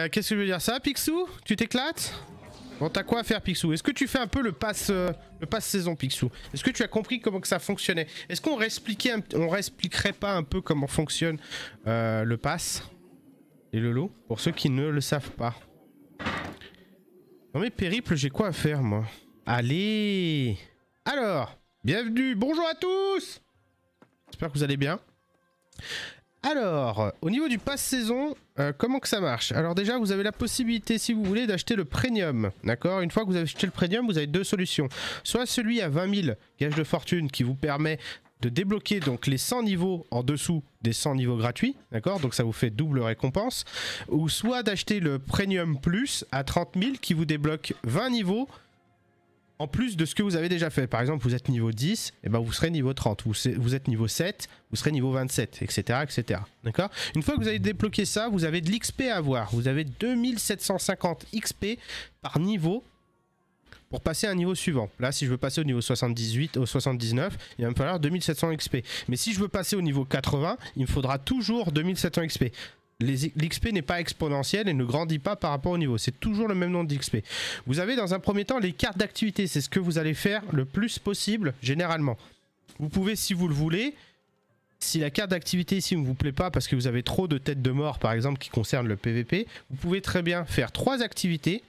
Euh, qu'est-ce que je veux dire ça, Picsou Tu t'éclates Bon, t'as quoi à faire, Picsou Est-ce que tu fais un peu le pass, euh, le saison, Picsou Est-ce que tu as compris comment que ça fonctionnait Est-ce qu'on ne réexpliquerait pas un peu comment fonctionne euh, le pass et le lot pour ceux qui ne le savent pas Dans mes périples, j'ai quoi à faire, moi Allez Alors, bienvenue, bonjour à tous J'espère que vous allez bien. Alors, au niveau du pass saison, euh, comment que ça marche Alors déjà, vous avez la possibilité, si vous voulez, d'acheter le premium. D'accord Une fois que vous avez acheté le premium, vous avez deux solutions. Soit celui à 20 000 gages de fortune qui vous permet de débloquer donc les 100 niveaux en dessous des 100 niveaux gratuits, d'accord Donc ça vous fait double récompense. Ou soit d'acheter le Premium Plus à 30 000 qui vous débloque 20 niveaux en plus de ce que vous avez déjà fait. Par exemple, vous êtes niveau 10, et eh ben vous serez niveau 30. Vous, êtes niveau 7, vous serez niveau 27, etc. etc. D'accord Une fois que vous avez débloqué ça, vous avez de l'XP à avoir. Vous avez 2750 XP par niveau pour passer à un niveau suivant. Là, si je veux passer au niveau 78, au 79, il va me falloir 2700 XP. Mais si je veux passer au niveau 80, il me faudra toujours 2700 XP l'XP n'est pas exponentielle et ne grandit pas par rapport au niveau. C'est toujours le même nombre d'XP. Vous avez dans un premier temps les cartes d'activité. C'est ce que vous allez faire le plus possible généralement. Vous pouvez, si vous le voulez, si la carte d'activité ici ne vous plaît pas parce que vous avez trop de têtes de mort par exemple qui concernent le PVP, vous pouvez très bien faire trois activités,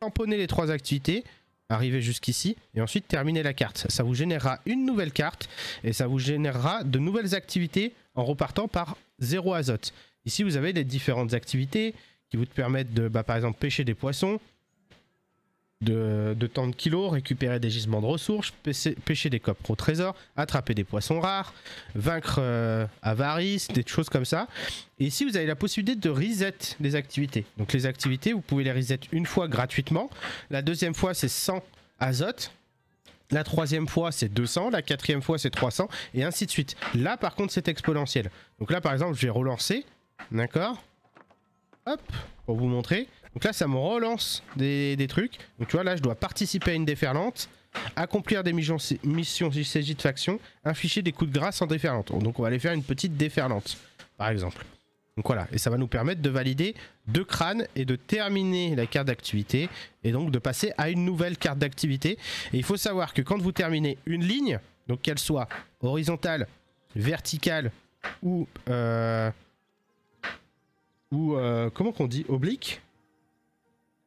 tamponner les trois activités, arriver jusqu'ici et ensuite terminer la carte. Ça vous générera une nouvelle carte et ça vous générera de nouvelles activités en repartant par zéro azote. Ici, vous avez les différentes activités qui vous permettent de, bah, par exemple, pêcher des poissons, de, de de kilos, récupérer des gisements de ressources, pêcher des coffres au trésor, attraper des poissons rares, vaincre euh, avarice, des choses comme ça. Et ici, vous avez la possibilité de reset des activités. Donc les activités, vous pouvez les reset une fois gratuitement. La deuxième fois, c'est 100 azote. La troisième fois, c'est 200. La quatrième fois, c'est 300. Et ainsi de suite. Là, par contre, c'est exponentiel. Donc là, par exemple, je vais relancer. D'accord Hop, pour vous montrer. Donc là, ça me relance des, trucs. Donc tu vois, là, je dois participer à une déferlante, accomplir des missions, missions il s'agit de faction, afficher des coups de grâce en déferlante. Donc on va aller faire une petite déferlante, par exemple. Donc voilà, et ça va nous permettre de valider deux crânes et de terminer la carte d'activité et donc de passer à une nouvelle carte d'activité. Et il faut savoir que quand vous terminez une ligne, donc qu'elle soit horizontale, verticale ou euh, ou euh, comment qu'on dit oblique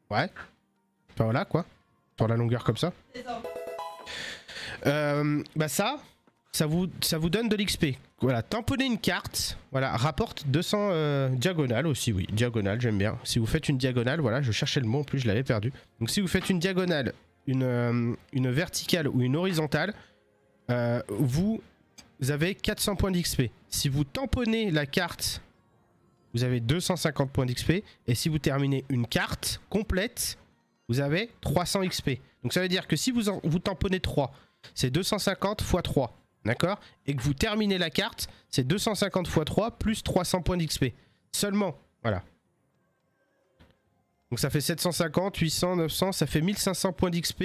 Ouais. Enfin voilà quoi. Sur la longueur comme ça. Euh, bah ça, ça vous, ça vous donne de l'XP. Voilà, tamponner une carte, voilà, rapporte 200 euh, diagonales aussi, oui, diagonale, j'aime bien. Si vous faites une diagonale, voilà, je cherchais le mot en plus, je l'avais perdu. Donc si vous faites une diagonale, une, une verticale ou une horizontale, vous, vous avez 400 points d'XP. Si vous tamponnez la carte vous avez 250 points d'XP. Et si vous terminez une carte complète, vous avez 300 XP. Donc ça veut dire que si vous, vous tamponnez 3, c'est 250 x 3. D'accord Et que vous terminez la carte, c'est 250 x 3 plus 300 points d'XP. Seulement. Voilà. Donc ça fait 750, 800, 900, ça fait 1500 points d'XP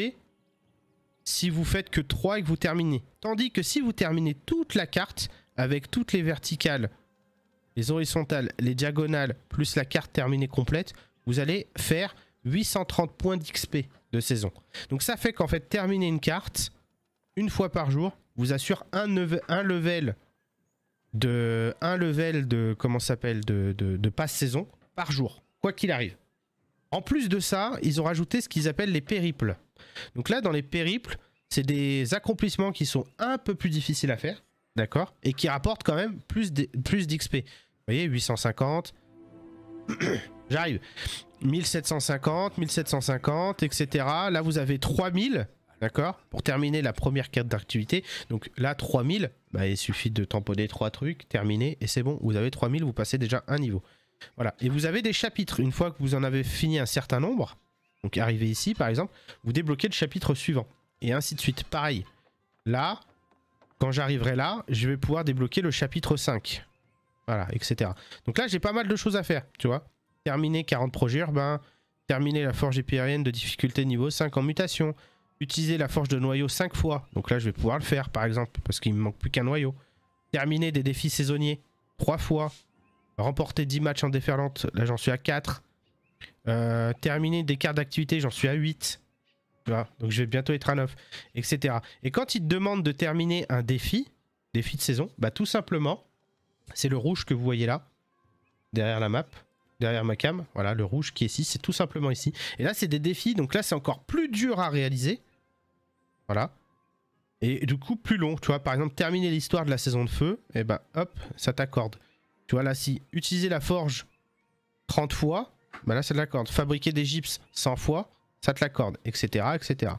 si vous faites que 3 et que vous terminez. Tandis que si vous terminez toute la carte avec toutes les verticales les horizontales, les diagonales, plus la carte terminée complète, vous allez faire 830 points d'XP de saison. Donc ça fait qu'en fait, terminer une carte, une fois par jour, vous assure un, un level de un level de comment s'appelle de, de passe saison par jour, quoi qu'il arrive. En plus de ça, ils ont rajouté ce qu'ils appellent les périples. Donc là, dans les périples, c'est des accomplissements qui sont un peu plus difficiles à faire. D'accord Et qui rapporte quand même plus d'XP. Vous voyez, 850. J'arrive. 1750, 1750, etc. Là, vous avez 3000. D'accord Pour terminer la première carte d'activité. Donc là, 3000. Bah, il suffit de tamponner trois trucs, terminer, et c'est bon. Vous avez 3000, vous passez déjà un niveau. Voilà. Et vous avez des chapitres. Une fois que vous en avez fini un certain nombre, donc arrivé ici par exemple, vous débloquez le chapitre suivant. Et ainsi de suite. Pareil. Là, quand j'arriverai là, je vais pouvoir débloquer le chapitre 5. Voilà, etc. Donc là, j'ai pas mal de choses à faire, tu vois. Terminer 40 projets urbains, terminer la forge épirienne de difficulté niveau 5 en mutation, utiliser la forge de noyau 5 fois. Donc là, je vais pouvoir le faire, par exemple, parce qu'il me manque plus qu'un noyau. Terminer des défis saisonniers 3 fois. Remporter 10 matchs en déferlante, là j'en suis à 4. Euh, terminer des cartes d'activité, j'en suis à 8. Donc je vais bientôt être à neuf, etc. Et quand il te demande de terminer un défi, défi de saison, bah tout simplement, c'est le rouge que vous voyez là, derrière la map, derrière ma cam. Voilà, le rouge qui est ici, c'est tout simplement ici. Et là, c'est des défis, donc là, c'est encore plus dur à réaliser. Voilà. Et du coup, plus long, tu vois. Par exemple, terminer l'histoire de la saison de feu, et eh ben bah, hop, ça t'accorde. Tu vois, là, si utiliser la forge 30 fois, bah là, ça t'accorde. Fabriquer des gyps 100 fois, ça te l'accorde, etc., etc.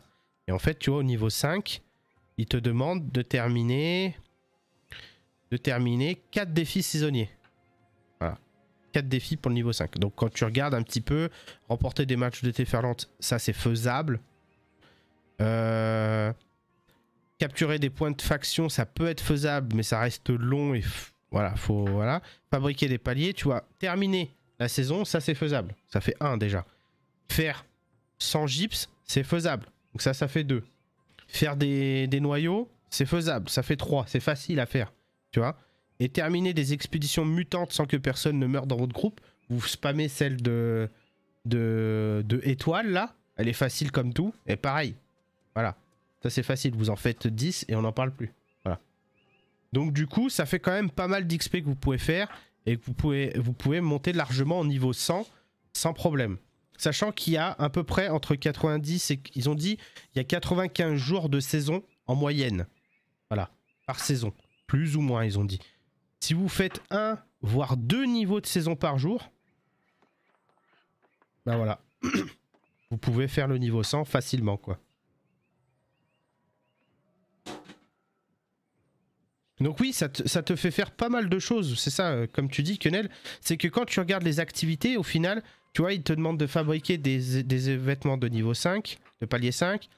Et en fait, tu vois, au niveau 5, il te demande de terminer, de terminer 4 défis saisonniers. Voilà. 4 défis pour le niveau 5. Donc quand tu regardes un petit peu, remporter des matchs de Téferlante, ça c'est faisable. Euh, capturer des points de faction, ça peut être faisable, mais ça reste long et voilà, faut voilà. Fabriquer des paliers, tu vois, terminer la saison, ça c'est faisable. Ça fait 1 déjà. Faire sans gypses, c'est faisable. Donc ça, ça fait 2. Faire des, noyaux, c'est faisable. Ça fait 3. C'est facile à faire. Tu vois Et terminer des expéditions mutantes sans que personne ne meure dans votre groupe. Vous spammez celle de, de, de étoile, là. Elle est facile comme tout. Et pareil. Voilà. Ça, c'est facile. Vous en faites 10 et on n'en parle plus. Voilà. Donc, du coup, ça fait quand même pas mal d'XP que vous pouvez faire. Et que vous pouvez, vous pouvez monter largement au niveau 100 sans problème. Sachant qu'il y a à peu près entre 90 et ils ont dit il y a 95 jours de saison en moyenne. Voilà, par saison, plus ou moins ils ont dit. Si vous faites un voire deux niveaux de saison par jour, ben voilà. vous pouvez faire le niveau 100 facilement quoi. Donc oui, ça te, fait faire pas mal de choses. C'est ça, euh, comme tu dis, Kenel. C'est que quand tu regardes les activités, au final, tu vois, ils te demandent de fabriquer des, vêtements de niveau 5, de palier 5.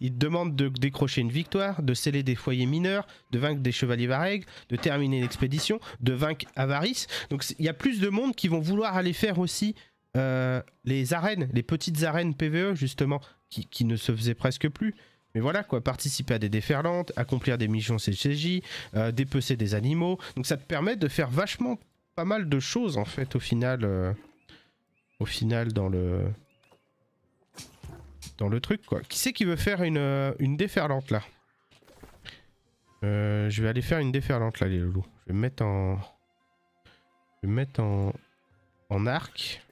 Ils te demandent de décrocher une victoire, de sceller des foyers mineurs, de vaincre des chevaliers varègues, de terminer l'expédition, de vaincre Avarice. Donc il y a plus de monde qui vont vouloir aller faire aussi euh, les arènes, les petites arènes PVE justement, qui ne se faisaient presque plus. Mais voilà quoi, participer à des déferlantes, accomplir des missions CCJ, euh, dépecer des animaux. Donc ça te permet de faire vachement pas mal de choses en fait au final. Euh, au final dans le. Dans le truc quoi. Qui c'est qui veut faire une, euh, une déferlante là Je vais aller faire une déferlante là les loulous. Je vais me mettre en. Je vais me mettre en. En arc.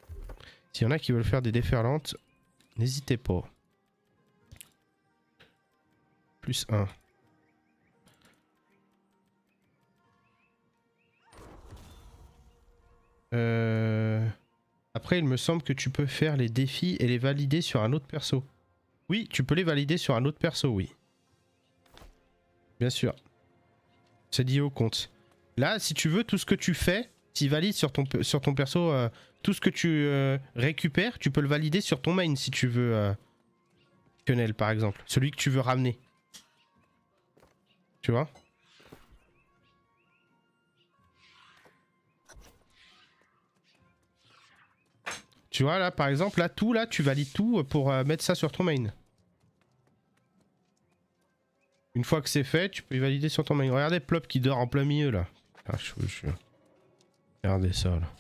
S'il y en a qui veulent faire des déferlantes, n'hésitez pas. 1. Euh, après, il me semble que tu peux faire les défis et les valider sur un autre perso. Oui, tu peux les valider sur un autre perso, oui. Bien sûr. C'est dit au compte. Là, si tu veux, tout ce que tu fais, si valide sur ton, sur ton perso, euh, tout ce que tu euh, récupères, tu peux le valider sur ton main si tu veux. Euh, par exemple. Celui que tu veux ramener. Tu vois Tu vois là par exemple, là tout là, tu valides tout pour euh, mettre ça sur ton main. Une fois que c'est fait, tu peux y valider sur ton main. Regardez Plop qui dort en plein milieu là. Ah, regardez ça là.